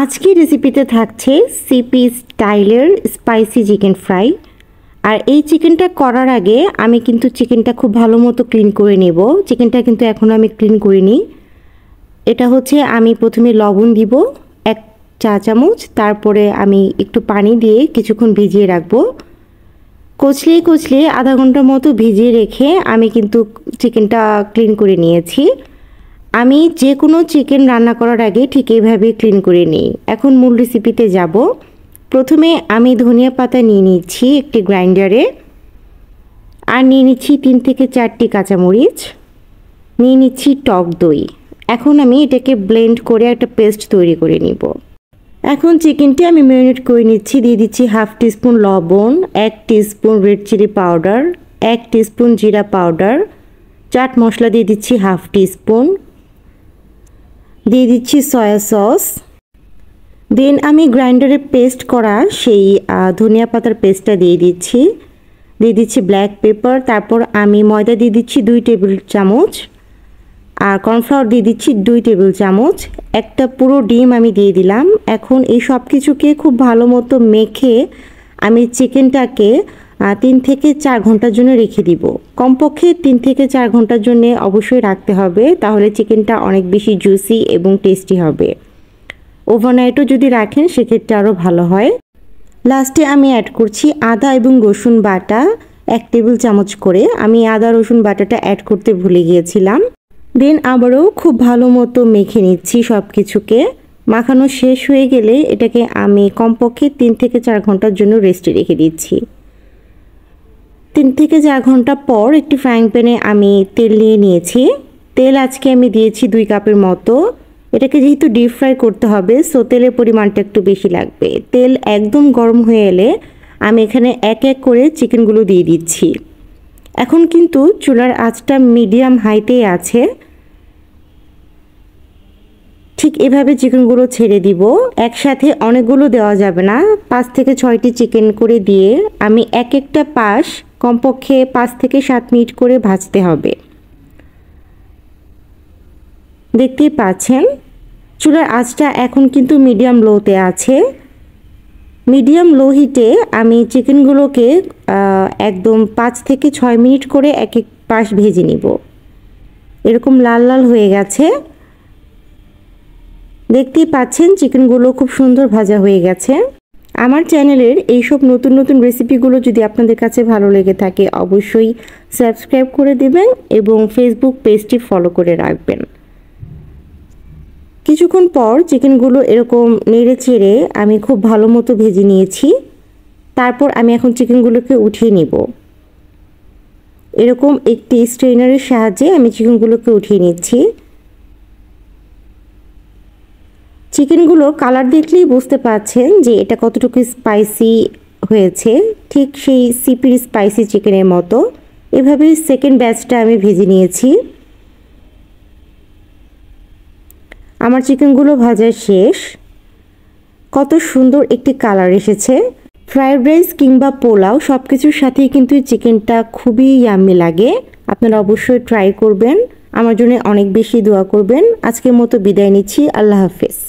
আজকে রেসিপিতে থাকছে সিপি স্টাইলের স্পাইসি চিকেন ফ্রাই আর এই চিকেনটা করার আগে আমি কিন্তু চিকেনটা খুব ভালো মতো ক্লিন করে নেব চিকেনটা কিন্তু এখনও আমি ক্লিন করিনি এটা হচ্ছে আমি প্রথমে লবণ দিব এক চা চামচ তারপরে আমি একটু পানি দিয়ে কিছুক্ষণ ভিজিয়ে রাখব কচলিয়ে কচলিয়ে আধা ঘন্টার মতো ভিজিয়ে রেখে আমি কিন্তু চিকেনটা ক্লিন করে নিয়েছি আমি যে কোনো চিকেন রান্না করার আগে ঠিক এইভাবে ক্লিন করে নিই এখন মূল রেসিপিতে যাব প্রথমে আমি ধনিয়া পাতা নিয়ে নিচ্ছি একটি গ্রাইন্ডারে আর নিয়ে নিচ্ছি তিন থেকে চারটি কাঁচামরিচ নিয়ে নিচ্ছি টক দই এখন আমি এটাকে ব্লেন্ড করে একটা পেস্ট তৈরি করে নিব এখন চিকেনটি আমি ম্যারিনেট করে নিচ্ছি দিয়ে দিচ্ছি হাফ টিস্পুন লবণ এক টিস্পুন রেড চিলি পাউডার এক টিস্পুন জিরা পাউডার চাট মশলা দিয়ে দিচ্ছি হাফ টিস্পুন দিয়ে দিচ্ছি সয়া সস দেন আমি গ্রাইন্ডারে পেস্ট করা সেই ধনিয়া পাতার পেস্টটা দিয়ে দিচ্ছি দিয়ে দিচ্ছি ব্ল্যাক পেপার তারপর আমি ময়দা দিয়ে দিচ্ছি দুই টেবিল চামচ আর কর্নফ্লাওয়ার দিয়ে দিচ্ছি দুই টেবিল চামচ একটা পুরো ডিম আমি দিয়ে দিলাম এখন এই সব কিছুকে খুব ভালো মতো মেখে আমি চিকেনটাকে তিন থেকে চার ঘন্টার জন্য রেখে দিব কমপক্ষে তিন থেকে চার ঘন্টার জন্য অবশ্যই রাখতে হবে তাহলে চিকেনটা অনেক বেশি জুসি এবং টেস্টি হবে ওভারনাইটও যদি রাখেন সেক্ষেত্রে আরও ভালো হয় লাস্টে আমি অ্যাড করছি আদা এবং রসুন বাটা এক টেবিল চামচ করে আমি আদা রসুন বাটাটা অ্যাড করতে ভুলে গিয়েছিলাম দেন আবারও খুব ভালো মতো মেখে নিচ্ছি সব কিছুকে মাখানো শেষ হয়ে গেলে এটাকে আমি কমপক্ষে তিন থেকে চার ঘন্টার জন্য রেস্টে রেখে দিচ্ছি তিন থেকে চার ঘন্টা পর একটি ফ্রাইং প্যানে আমি তেল নিয়ে নিয়েছি তেল আজকে আমি দিয়েছি দুই কাপের মতো এটাকে যেহেতু ডিপ ফ্রাই করতে হবে সো তেলের পরিমাণটা একটু বেশি লাগবে তেল একদম গরম হয়ে এলে আমি এখানে এক এক করে চিকেনগুলো দিয়ে দিচ্ছি এখন কিন্তু চুলার আঁচটা মিডিয়াম হাইতেই আছে ঠিক এভাবে চিকেনগুলো ছেড়ে দিব একসাথে অনেকগুলো দেওয়া যাবে না পাঁচ থেকে ছয়টি চিকেন করে দিয়ে আমি এক একটা পাশ কমপক্ষে পাঁচ থেকে সাত মিনিট করে ভাজতে হবে দেখতেই পাচ্ছেন চুলার আঁচটা এখন কিন্তু মিডিয়াম লোতে আছে মিডিয়াম লো হিটে আমি চিকেনগুলোকে একদম পাঁচ থেকে ছয় মিনিট করে এক এক পাশ ভেজে নিব এরকম লাল লাল হয়ে গেছে দেখতেই পাচ্ছেন চিকেনগুলো খুব সুন্দর ভাজা হয়ে গেছে আমার চ্যানেলের এইসব নতুন নতুন রেসিপিগুলো যদি আপনাদের কাছে ভালো লেগে থাকে অবশ্যই সাবস্ক্রাইব করে দেবেন এবং ফেসবুক পেজটি ফলো করে রাখবেন কিছুক্ষণ পর চিকেনগুলো এরকম নেড়ে চেড়ে আমি খুব ভালো মতো ভেজে নিয়েছি তারপর আমি এখন চিকেনগুলোকে উঠিয়ে নিব এরকম একটি স্ট্রেনারের সাহায্যে আমি চিকেনগুলোকে উঠিয়ে নিচ্ছি চিকেনগুলোর কালার দেখলেই বুঝতে পারছেন যে এটা কতটুকু স্পাইসি হয়েছে ঠিক সেই সিপির স্পাইসি চিকেনের মতো এভাবেই সেকেন্ড ব্যাচটা আমি ভেজে নিয়েছি আমার চিকেনগুলো ভাজা শেষ কত সুন্দর একটি কালার এসেছে ফ্রায়েড রাইস কিংবা পোলাও সব কিছুর সাথেই কিন্তু চিকেনটা খুবই ইয়াম্মি লাগে আপনারা অবশ্যই ট্রাই করবেন আমার জন্য অনেক বেশি দোয়া করবেন আজকের মতো বিদায় নিচ্ছি আল্লাহ হাফেজ